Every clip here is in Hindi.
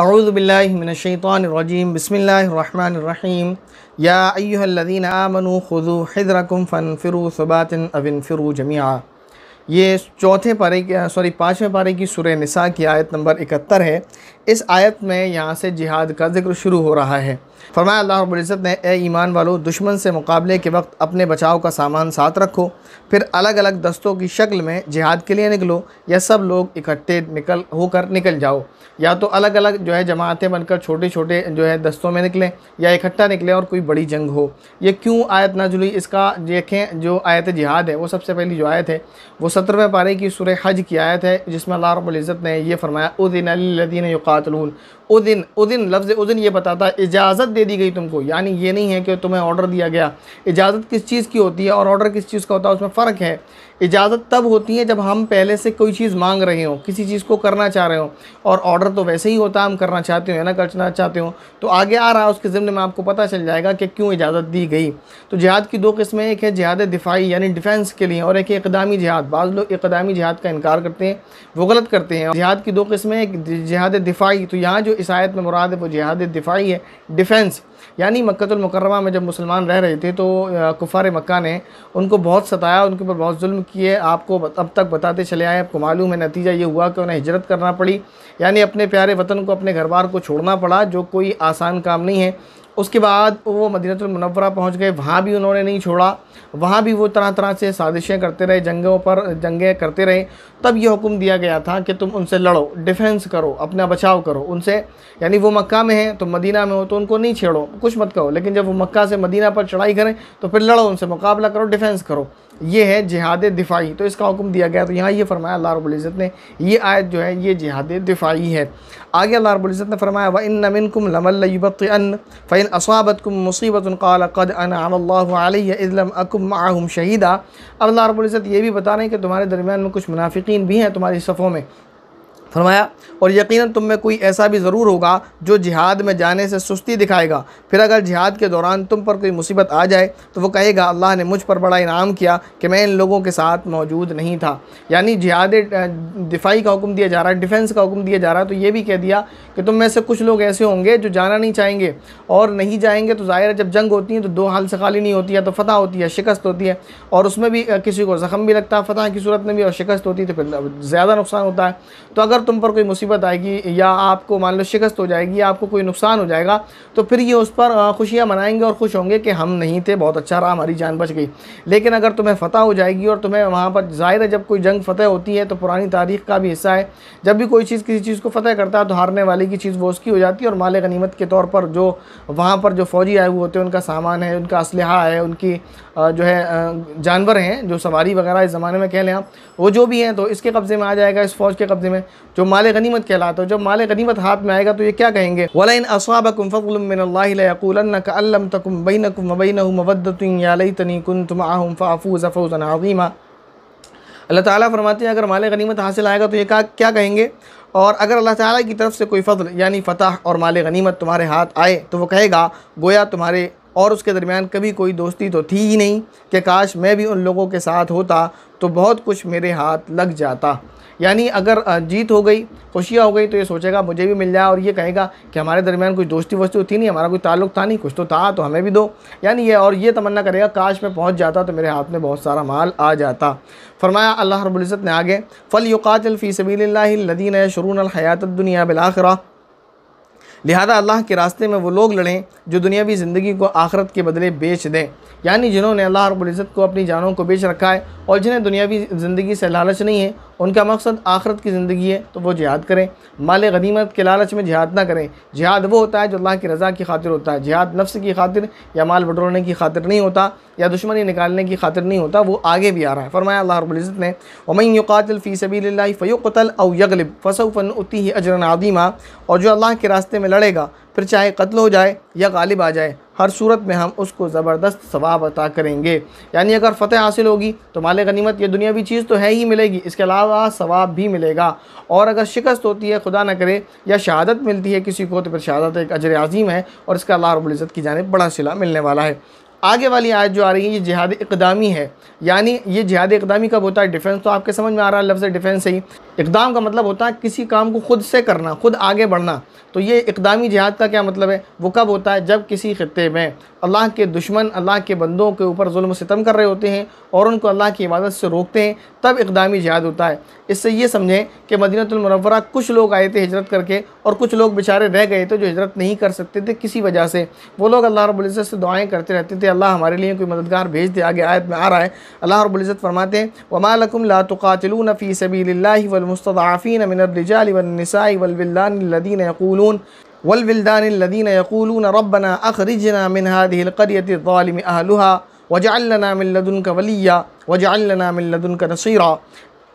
الرحمن الرحيم या أيها الذين آمنوا خذوا फ़न فانفروا ثبات أو انفروا جميعا ये चौथे पारे की सॉरी पाँचवें पारे की सुर निसा की आयत नंबर इकहत्तर है इस आयत में यहाँ से जिहाद का जिक्र शुरू हो रहा है फरमाया अल्लाह रब्ज़त ने ए ईमान वालों दुश्मन से मुकाबले के वक्त अपने बचाव का सामान साथ रखो फिर अलग अलग दस्तों की शक्ल में जिहाद के लिए निकलो या सब लोग इकट्ठे निकल होकर निकल जाओ या तो अलग अलग जो है जमातें बनकर छोटे छोटे जो है दस्तों में निकलें या इकट्ठा निकलें और कोई बड़ी जंग हो ये क्यों आयत ना जुली इसका देखें जो आयत जिहाद है वो सबसे पहली जो आयत है वो सत्रहवें पारे की सुर हज की आयत है जिसमें अल्लाह रब्ज़त ने यह फरमाया उदिन लदीन युकातलून उदिन उदिन लफ्ज़ उदिन ये बताता है इजाज़त दे दी गई तुमको यानी ये नहीं है कि तुम्हें ऑर्डर दिया गया इजाज़त किस चीज़ की होती है और ऑर्डर किस चीज़ का होता है उसमें फ़र्क है इजाज़त तब होती है जब हम पहले से कोई चीज़ मांग रहे हों किसी चीज़ को करना चाह रहे हों और ऑर्डर तो वैसे ही होता है हम करना चाहते हो या ना करना चाहते हो तो आगे आ रहा है उसके ज़िम्न में आपको पता चल जाएगा कि क्यों इजाज़त दी गई तो जिहाद की दो किस्में एक है जिहाद दिफाई यानी डिफेंस के लिए और एक इकदामी जिहाद बाद लोग इकदामी जिहाद का इनकार करते हैं वो गलत करते हैं जिहाद की दो किस्में एक जिहाद दिफाई तो यहाँ जो इस आयत में मुराद वो जिहाद दिफाई है डिफेंस यानी मक्तुलमकरमा में जब मुसलमान रह रहे थे तो कुफ़ार मक्का ने उनको बहुत सताया उनके ऊपर बहुत जुल्म किए आपको अब तक बताते चले आए आपको मालूम है नतीजा ये हुआ कि उन्हें हिजरत करना पड़ी यानी अपने प्यारे वतन को अपने घर बार को छोड़ना पड़ा जो कोई आसान काम नहीं है उसके बाद वो मदीनतुलमनवरा पहुँच गए वहाँ भी उन्होंने नहीं छोड़ा वहाँ भी वो तरह तरह से साजिशें करते रहे जंगों पर जंगें करते रहे तब ये हुक्म दिया गया था कि तुम उनसे लड़ो डिफेंस करो अपना बचाव करो उनसे यानी वो मक्का में हैं तो मदीना में हो तो उनको नहीं छेड़ो कुछ मत कहो लेकिन जब वो मक्का से मदीना पर चढ़ाई करें तो फिर लड़ो उनसे मुकाबला करो डिफेंस करो ये है जिहाद दिफाई तो इसका हुक्म दिया गया तो यहाँ ये फरमाया अल्लाह रबुल्ज़त ने ये आयत जो है ये जिहाद दिफाई है आगे अल्लाह रबुल्ज़त ने फरमाया व इन नमिन कुम लमलबत अन फ़ैन असाबत कुम मुसीबत कद अन अकुम आम शहीदा अब अल्लाह रबुल्ज़त ये भी बता रहे हैं कि तुम्हारे दरमियान में कुछ मुनाफिकीन भी हैं तुम्हारी सफ़ों में फरमाया और यकीनन तुम में कोई ऐसा भी ज़रूर होगा जो जिहाद में जाने से सुस्ती दिखाएगा फिर अगर जिहाद के दौरान तुम पर कोई मुसीबत आ जाए तो वो कहेगा अल्लाह ने मुझ पर बड़ा इनाम किया कि मैं इन लोगों के साथ मौजूद नहीं था यानी जिहाद दिफाई का हुक्म दिया जा रहा है डिफेंस का हुक्म दिया जा रहा है तो ये भी कह दिया कि तुम में से कुछ लोग ऐसे होंगे जो जाना नहीं चाहेंगे और नहीं जाएंगे तो ज़ाहिर है जब जंग होती है तो दो हाल से खाली नहीं होती है तो फतह होती है शिकस्त होती है और उसमें भी किसी को ज़ख़म भी लगता है फतह की सूरत में भी और शिकस्त होती है तो फिर ज़्यादा नुकसान होता है तो अगर अगर तुम पर कोई मुसीबत आएगी या आपको मान लो शिकस्त हो जाएगी आपको कोई नुकसान हो जाएगा तो फिर ये उस पर खुशियाँ मनाएंगे और खुश होंगे कि हम नहीं थे बहुत अच्छा रहा हमारी जान बच गई लेकिन अगर तुम्हें फ़तह हो जाएगी और तुम्हें वहाँ पर ज़ाहिर है जब कोई जंग फ़तह होती है तो पुरानी तारीख का भी हिस्सा है जब भी कोई चीज़ किसी चीज़ को फ़तह करता है तो हारने वाले की चीज़ वो उसकी हो जाती है और माल गनीमत के तौर पर जो वहाँ पर जो फ़ौजी आए हुए होते हैं उनका सामान है उनका असलहा है उनकी जो है जानवर हैं जो सवारी वगैरह इस ज़माने में कह लें आप वो जो भी हैं तो इसके कब्ज़े में आ जाएगा इस फ़ौज के कब्ज़े में जो माल गनीमत कहलाता है जब माल गनीमत हाथ में आएगा तो ये क्या कहेंगे वला तकुम तुम अल्लाह ताला फरमाते हैं अगर माल गनीमत हासिल आएगा तो ये का क्या कहेंगे और अगर अल्लाह ताला की तरफ से कोई फ़जल यानी फ़तह और माल गनीमत तुम्हारे हाथ आए तो वो कहेगा गोया तुम्हारे और उसके दरमियान कभी कोई दोस्ती तो थी ही नहीं कि काश मैं भी उन लोगों के साथ होता तो बहुत कुछ मेरे हाथ लग जाता यानी अगर जीत हो गई खुशियाँ हो गई तो ये सोचेगा मुझे भी मिल जाए और ये कहेगा कि हमारे दरमियान कुछ दोस्ती वोस्ती थी नहीं हमारा कोई ताल्लुक था नहीं कुछ तो था तो हमें भी दो यानी ये और ये तमन्ना करेगा काश मैं पहुँच जाता तो मेरे हाथ में बहुत सारा माल आ जाता फरमाया अल्लाह रबुल्ज़त ने आगे फ़ल युकातफ़ी लदीन शरून हयात दुनिया बिलाखरा लिहाजा अल्लाह के रास्ते में वो लोग लड़ें जो दुनियावी ज़िंदगी को आखरत के बदले बेच दें यानी जिन्होंने अल्लाह रब्ज़त को अपनी जानों को बेच रखा है और जिन्हें दुनियावी ज़िंदगी से लालच नहीं है उनका मकसद आखरत की ज़िंदगी है तो वो जिहाद करें माल गनीमत के लालच में जिहाद ना करें जिहाद वो होता है जो अल्लाह की रज़ा की खातिर होता है जिहाद नफ्स की खातिर या माल बटोरने की खातिर नहीं होता या दुश्मनी निकालने की खातिर नहीं होता वो आगे भी आ रहा है फरमाया अल्लाह रबुल्ज़त ने वमन युकातलफ़ी सबील फ़युकतल अव यगलब फ़सौफ़न उती ही अजरन आदिमा और जो अल्लाह के रास्ते में लड़ेगा फिर चाहे कत्ल हो जाए या गालिब आ जाए हर सूरत में हम उसको ज़बरदस्त सवाब अता करेंगे यानी अगर फ़तह हासिल होगी तो माल गनीमत यह दुनियावी चीज़ तो है ही मिलेगी इसके अलावा सवाब भी मिलेगा और अगर शिकस्त होती है खुदा न करे या शहादत मिलती है किसी को तो फिर शहादत एक अजर अजीम है और इसका अल्लाह रबुल्ज़त की जानब बड़ा सिला मिलने वाला है आगे वाली आयत जो आ रही है ये जिहाद इकदामी है यानी ये जिहाद इकदामी कब होता है डिफेंस तो आपके समझ में आ रहा है लफ्ज़ डिफेंस ही इकदाम का मतलब होता है किसी काम को खुद से करना खुद आगे बढ़ना तो ये इकदामी जिहाद का क्या मतलब है वो कब होता है जब किसी खत्े में अल्लाह के दुश्मन अल्लाह के बंदों के ऊपर म सितम कर रहे होते हैं और उनको अल्लाह की इबादत से रोकते हैं तब इकदामी जिहाद होता है इससे ये समझें कि मदीनतमरवरा कुछ लोग आए थे हजरत करके और कुछ लोग बेचारे रह गए थे जो हजरत नहीं कर सकते थे किसी वजह से वो लोग अल्लाह रबुल्ज़त से दुआएँ करते रहते थे अल्लाह हमारे लिए कोई मददगार भेज दे आगे आयत में आ रहा है अल्लाह रबुल्ज़त फरमाते हैं वमालकुम ला तुकातिलून फ़ी सबीलिल्लाहि वलमुस्तदाफ़ीन मिन अर्रिजाल यकूलून वलविल्दान लदीन यकूलून रब्बना अखरिजना मिन हादिहिल क़रियति ज़ालिम अहलुहा वजअल लना मिन लदुनका वलिया वजअल लना मिन लदुनका नसीरा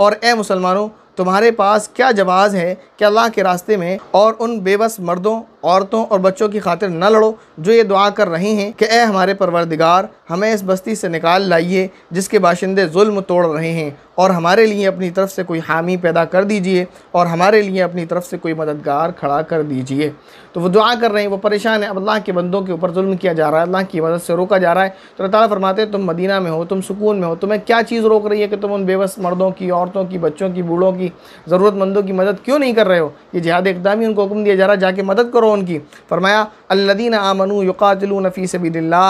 और ए मुसलमानों तुम्हारे पास क्या जवाज़ है कि अल्लाह के रास्ते में और उन बेबस मर्दों औरतों और बच्चों की खातिर न लड़ो जो ये दुआ कर रही हैं कि ए हमारे परवरदिगार हमें इस बस्ती से निकाल लाइए जिसके बाशिंदे जुल्म तोड़ रहे हैं और हमारे लिए अपनी तरफ से कोई हामी पैदा कर दीजिए और हमारे लिए अपनी तरफ से कोई मददगार खड़ा कर दीजिए तो वो दुआ कर रहे हैं वो परेशान है अब अल्लाह के बंदों के ऊपर जुल्म किया जा रहा है अल्लाह की मदद से रोका जा रहा है तो अल्लाह फरमाते हैं तुम मदीना में हो तुम सुकून में हो तुम्हें क्या चीज़ रोक रही है कि तुम उन बेबस मर्दों की औरतों की बच्चों की बूढ़ों की की ज़रूरतमंदों की मदद क्यों नहीं कर रहे हो ये जिहाद इकदामी उनको हुक्म दिया जा रहा जाके मदद करो उनकी फरमाया अल्लदीन आमनु युकातलू नफ़ी सबील्ला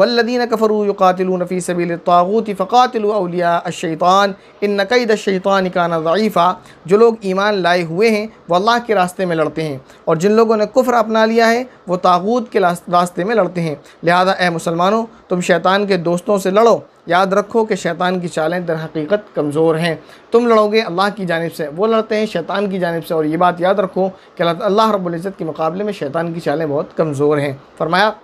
वल्लदीन कफ़रू युकातलू नफ़ी सबील तागूत फ़ातिल अलिया अशैतान इन नकैद शैतान काना ज़ीफ़ा जो लोग ईमान लाए हुए हैं वो अल्लाह के रास्ते में लड़ते हैं और जिन लोगों ने कुफ्र अपना लिया है वो तागूत के रास्ते में लड़ते हैं लिहाजा ए मुसलमानों तुम शैतान के दोस्तों से लड़ो याद रखो कि शैतान की चालें दर हकीकत कमज़ोर हैं तुम लड़ोगे अल्लाह की जानब से वो लड़ते हैं शैतान की जानब से और ये बात याद रखो कि अल्लाह रब्ज़त के मुकाबले में शैतान की चालें बहुत कमज़ोर हैं फरमाया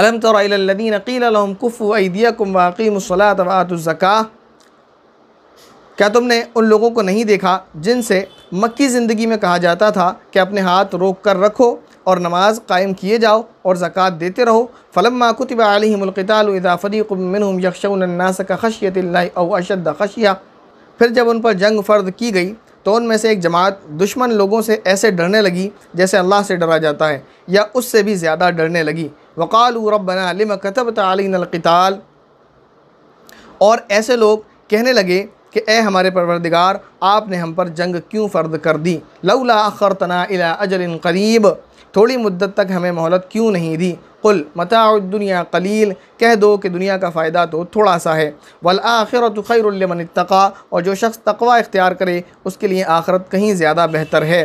अलम तौरदीन अकील कुफ़ु ऐदियाकुम क्या तुमने उन लोगों को नहीं देखा जिनसे मक्की ज़िंदगी में कहा जाता था कि अपने हाथ रोक कर रखो और नमाज कायम किए जाओ और ज़क़़त देते रहो फ़लम माकुतब आलिमक़ाफ़रीमिन यकशनास का खशियत अशद खशिया फिर जब उन पर जंग फ़र्द की गई तो उनमें से एक जमात दुश्मन लोगों से ऐसे डरने लगी जैसे अल्लाह से डरा जाता है या उससे भी ज़्यादा डरने लगी वक़ाल रबना कतब तलिनकताल और ऐसे लोग कहने लगे कि ए हमारे परवरदिगार आपने हम पर जंग क्यों फ़र्द कर दी लौला अखर तना अजल करीब थोड़ी मुद्दत तक हमें मोहलत क्यों नहीं दी कुल मताउद्दुनिया कलील कह दो कि दुनिया का फ़ायदा तो थोड़ा सा है वल आखिरत खैरमन तक़ा और जो शख्स तकवा इख्तियार करे उसके लिए आखरत कहीं ज़्यादा बेहतर है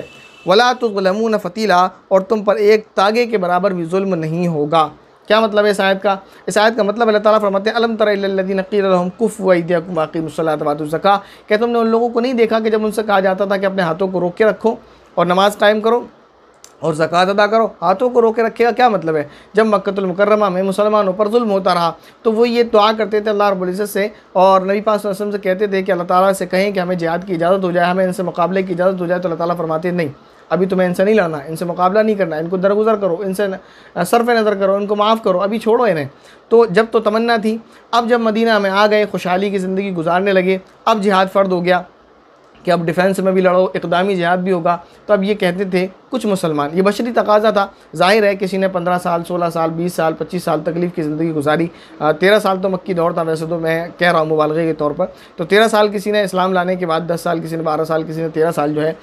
वला तुलमून फ़तीला और तुम पर एक तागे के बराबर भी जुल्म नहीं होगा क्या मतलब है शायद का इस आयत का मतलब अल्लाह ताला फरमाते अलम तरदीन अकीम कुफ़ वैद्यम क्या तुमने उन लोगों को नहीं देखा कि जब उनसे कहा जाता था कि अपने हाथों को रोक के रखो और नमाज़ कायम करो और ज़क़़त अदा करो हाथों को रोके रखेगा क्या मतलब है जब मक्तुलमकरमा में मुसलमानों पर म होता रहा तो वो ये दुआ करते थे अल्लाह रबुल से और नबी पास वसम से कहते थे कि अल्लाह ताली से कहें कि हमें जिहाद की इजाज़त हो जाए हमें इनसे मुकाबले की इजाज़त हो जाए तो अल्लाह ताला फरमाते नहीं अभी तुम्हें इनसे नहीं लड़ना इनसे मुकाबला नहीं करना इनको दरगुजर करो इनसे सरफ नज़र करो इनको माफ़ करो अभी छोड़ो इन्हें तो जब तो तमन्ना थी अब जब मदीना में आ गए खुशहाली की ज़िंदगी गुजारने लगे अब जिहाद फ़र्द हो गया कि अब डिफेंस में भी लड़ो इकदामी जिहाद भी होगा तो अब ये कहते थे कुछ मुसलमान ये बशरी तकाजा था जाहिर है किसी ने पंद्रह साल सोलह साल बीस साल पच्चीस साल तकलीफ़ की ज़िंदगी गुजारी तेरह साल तो मक्की दौर था वैसे तो मैं कह रहा हूँ मुबालगे के तौर पर तो तेरह साल किसी ने इस्लाम लाने के बाद दस साल किसी ने बारह साल किसी ने तेरह साल जो है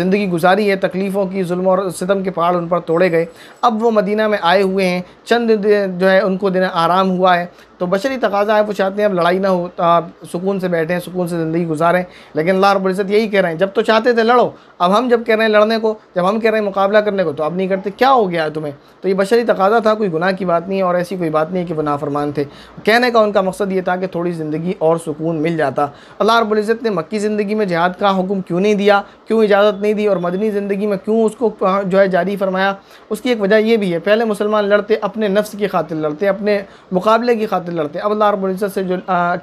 ज़िंदगी गुजारी है तकलीफ़ों की जुल्म और सितम के पहाड़ उन पर तोड़े गए अब वो मदीना में आए हुए हैं चंद जो है उनको दिन आराम हुआ है तो बशरी तकाजा है वो चाहते हैं अब लड़ाई ना हो तो आप सुकून से बैठें सुकून से ज़िंदगी गुजारें लेकिन अल्लाह रब्ज़त यही कह रहे हैं जब तो चाहते थे लड़ो अब हम जब कह रहे हैं लड़ने को जब हम कह कह रहे हैं मुकाबला करने को तो अब नहीं करते क्या हो गया तुम्हें तो ये बशरी तकाजा था कोई गुनाह की बात नहीं है और ऐसी कोई बात नहीं है कि वो नाफरमान थे कहने का उनका मकसद ये था कि थोड़ी ज़िंदगी और सुकून मिल जाता अल्लाह रबुल्ज़त ने मक्की ज़िंदगी में जहाद का हुक्म क्यों नहीं दिया क्यों इजाज़त नहीं दी और मदनी ज़िंदगी में क्यों उसको जो है जारी फरमाया उसकी एक वजह यह भी है पहले मुसलमान लड़ते अपने नफ्स की खातिर लड़ते अपने मुकाबले की खातिर लड़ते अब अल्लाह रबुल्ज़त से जो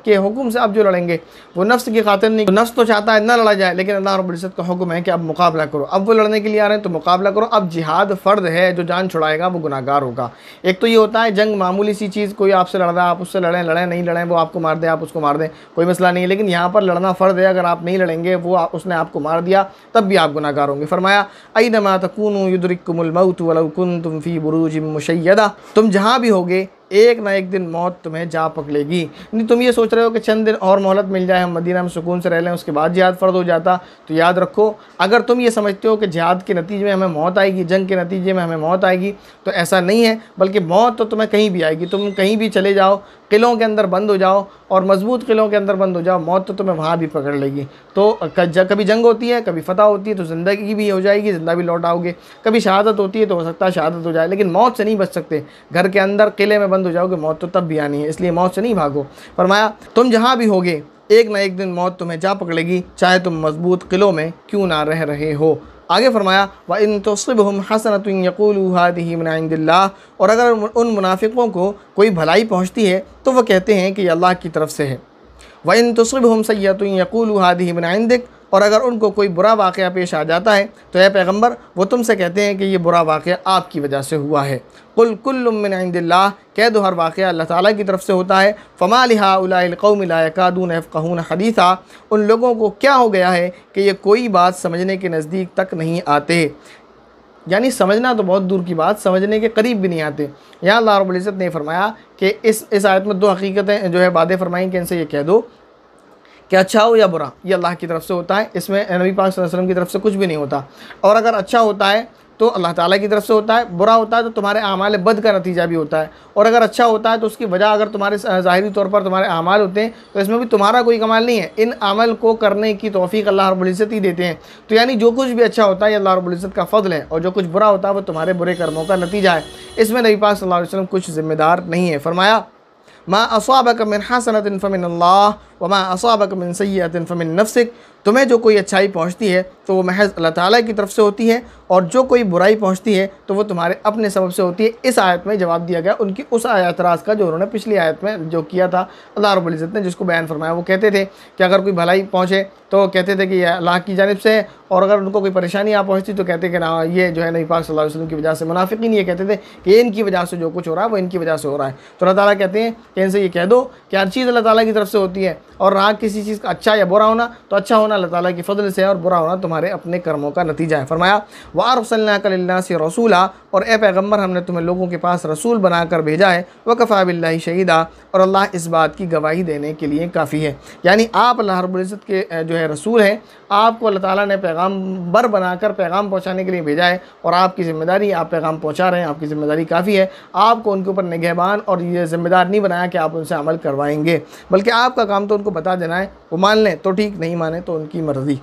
के हुक्म से अब जो लड़ेंगे वो नफ्स की खातिर नहीं तो नफ्स तो चाहता है ना लड़ा जाए लेकिन अल्लाह रबुल्ज़त का हुक्म है कि अब मुकाबला करो अब वो लड़ने के लिए आ रहे हैं तो मुकाबला करो अब जिहाद फ़र्द है जो जान छुड़ाएगा वो गुनागार होगा एक तो ये होता है जंग मामूली सी चीज़ कोई आपसे लड़ रहा है आप उससे लड़ें लड़ें नहीं लड़ें वो आपको मार दें आप उसको मार दें कोई मसला नहीं है लेकिन यहाँ पर लड़ना फ़र्द है अगर आप नहीं लड़ेंगे वो आ, उसने आपको मार दिया तब भी आप गुनागार होंगे फरमाया आई नमा तकून युद्रिकमलमऊत वलकुन तुम फ़ी बुरूज मुशैदा तुम जहाँ भी होगे एक ना एक दिन मौत तुम्हें जा पकड़ेगी नहीं तुम ये सोच रहे हो कि चंद दिन और मोहलत मिल जाए हम मदीना में सुकून से रह लें उसके बाद जिहाद फ़र्द हो जाता तो याद रखो अगर तुम ये समझते हो कि जिहाद के नतीजे में हमें मौत आएगी जंग के नतीजे में हमें मौत आएगी तो ऐसा नहीं है बल्कि मौत तो तुम्हें कहीं भी आएगी तुम कहीं भी चले जाओ किलों के अंदर बंद हो जाओ और मजबूत किलों के अंदर बंद हो जाओ मौत तो तुम्हें वहाँ भी पकड़ लेगी तो कभी जंग होती है कभी फतह होती है तो ज़िंदगी भी हो जाएगी ज़िंदा भी लौट आओगे कभी शहादत होती है तो हो सकता है शहादत हो जाए लेकिन मौत से नहीं बच सकते घर के अंदर किले में बंद हो जाओगे मौत तो तब भी आनी है इसलिए मौत से नहीं भागो फरमाया तुम जहाँ भी होगे एक ना एक दिन मौत तुम्हें जा पकड़ेगी चाहे तुम मजबूत किलों में क्यों ना रह रहे हो आगे फरमाया व इन तस्बम हसन यकूलहादिमिनदिल्ला और अगर उन मुनाफिकों को कोई भलाई पहुँचती है तो वह कहते हैं कि अल्लाह की तरफ से है व इन तस्बम सैत हादिमनाइंदिक और अगर उनको कोई बुरा वाक़ पेश आ जाता है तो यह पैगम्बर वो तुमसे कहते हैं कि ये बुरा वाक़ आपकी वजह से हुआ है कुल कुल्लमिनदिल्ला कह दो हर वाक़ अल्लाह ताली की तरफ से होता है फ़मा लिहाउलाकौमिलाकादून कहून हदीसा उन लोगों को क्या हो गया है कि ये कोई बात समझने के नज़दीक तक नहीं आते यानी समझना तो बहुत दूर की बात समझने के करीब भी नहीं आते यहाँ अल्लाह ने फरमाया कि इस इस आयत में दो हकीकतें जो है बाद फरमाई कि इनसे ये कह दो कि अच्छा हो या बुरा ये अल्लाह की तरफ से होता है इसमें नबी पाक वसल्लम की तरफ से कुछ भी नहीं होता और अगर अच्छा होता है तो अल्लाह ताला की तरफ से होता है बुरा होता है तो तुम्हारे अमाल बद का नतीजा भी होता है और अगर अच्छा होता है तो उसकी वजह अगर तुम्हारे ज़ाहरी तौर पर तुम्हारे अमाल होते हैं तो इसमें भी तुम्हारा कोई कमाल नहीं है इन अमल को करने की तोफ़ी अल्लाह रबुल्ज़त ही देते हैं तो यानी जो कुछ भी अच्छा होता है अल्लाह रबुल्ज़त का फ़ल है और जो कुछ बुरा होता है वो तुम्हारे बुरे कर्मों का नतीजा है इसमें नबी पाक सल्लल्लाहु अलैहि वसल्लम कुछ ज़िम्मेदार नहीं है फरमाया माँ असवाब का मिन हसनत फ़मिन वमा असाबक मिन सैतिन फ़मिन नफसिक तुम्हें जो कोई अच्छाई पहुँचती है तो वो महज अल्लाह ताली की तरफ से होती है और जो कोई बुराई पहुँचती है तो वो तुम्हारे अपने सबब से होती है इस आयत में जवाब दिया गया उनकी उस एतराज़ का जो उन्होंने पिछली आयत में जो किया था अल्लाह रबुल्ज़त ने जिसको बयान फरमाया वो कहते थे कि अगर कोई भलाई पहुँचे तो कहते थे कि यह अल्लाह की जानब से है और अगर उनको कोई परेशानी आ पहुँचती तो कहते कि ना ये जो है नबी पाक सल्लल्लाहु अलैहि वसल्लम की वजह से मुनाफिकीन ये कहते थे कि इनकी वजह से जो कुछ हो रहा है वो इनकी वजह से हो रहा है तो अल्लाह ताली कहते हैं कि इनसे ये कह दो कि हर चीज़ अल्लाह ताली की तरफ से होती है और रहा किसी चीज़ का अच्छा या बुरा होना तो अच्छा होना अल्लाह ताला की फजल से और बुरा होना तुम्हारे अपने कर्मों का नतीजा है फरमाया वारसल्ला कल्ला से रसूला और ए पैगम्बर हमने तुम्हें लोगों के पास रसूल बनाकर भेजा है व कफ़ा बिल्ला शहीदा और अल्लाह इस बात की गवाही देने के लिए काफ़ी है यानी आप अल्लाह रबुल्ज़त के जो है रसूल हैं आपको अल्लाह ताला ने पैगाम्बर बनाकर पैगाम पहुँचाने के लिए भेजा है और आपकी ज़िम्मेदारी आप पैगाम पहुँचा रहे हैं आपकी ज़िम्मेदारी काफ़ी है आपको उनके ऊपर निगहबान और ये ज़िम्मेदार नहीं बनाया कि आप उनसे अमल करवाएंगे बल्कि आपका काम तो उनको उनको बता देना है वो मान लें तो ठीक नहीं माने तो उनकी मर्ज़ी